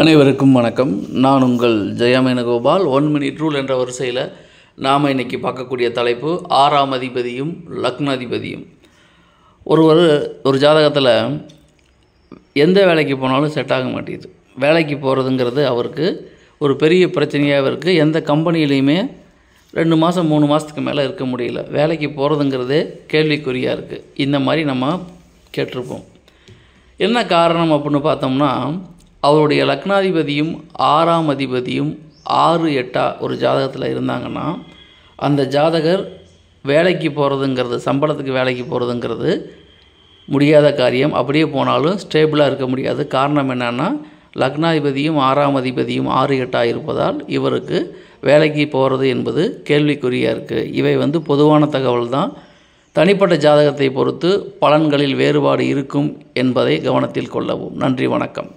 அனைவருக்கும் வணக்கம் நான் உங்கள் ஜெயமேனகோபால் ஒன் மினிட் ரூல் என்ற வரிசையில் நாம் இன்றைக்கி பார்க்கக்கூடிய தலைப்பு ஆறாம் அதிபதியும் லக்னாதிபதியும் ஒருவர் ஒரு ஜாதகத்தில் எந்த வேலைக்கு போனாலும் செட் ஆக மாட்டேது வேலைக்கு போகிறதுங்கிறது அவருக்கு ஒரு பெரிய பிரச்சனையாக இருக்குது எந்த கம்பெனிலையுமே ரெண்டு மாதம் மூணு மாதத்துக்கு மேலே இருக்க முடியல வேலைக்கு போகிறதுங்கிறதே கேள்விக்குறியாக இருக்குது இந்த மாதிரி நம்ம கேட்டிருப்போம் என்ன காரணம் அப்படின்னு பார்த்தோம்னா அவருடைய லக்னாதிபதியும் ஆறாம் அதிபதியும் ஆறு எட்டாக ஒரு ஜாதகத்தில் இருந்தாங்கன்னா அந்த ஜாதகர் வேலைக்கு போகிறதுங்கிறது சம்பளத்துக்கு வேலைக்கு போகிறதுங்கிறது முடியாத காரியம் அப்படியே போனாலும் ஸ்டேபிளாக இருக்க முடியாது காரணம் என்னென்னா லக்னாதிபதியும் ஆறாம் அதிபதியும் ஆறு எட்டாக இருப்பதால் இவருக்கு வேலைக்கு போகிறது என்பது கேள்விக்குறியாக இருக்குது இவை வந்து பொதுவான தகவல் தான் தனிப்பட்ட ஜாதகத்தை பொறுத்து பலன்களில் வேறுபாடு இருக்கும் என்பதை கவனத்தில் கொள்ளவும் நன்றி வணக்கம்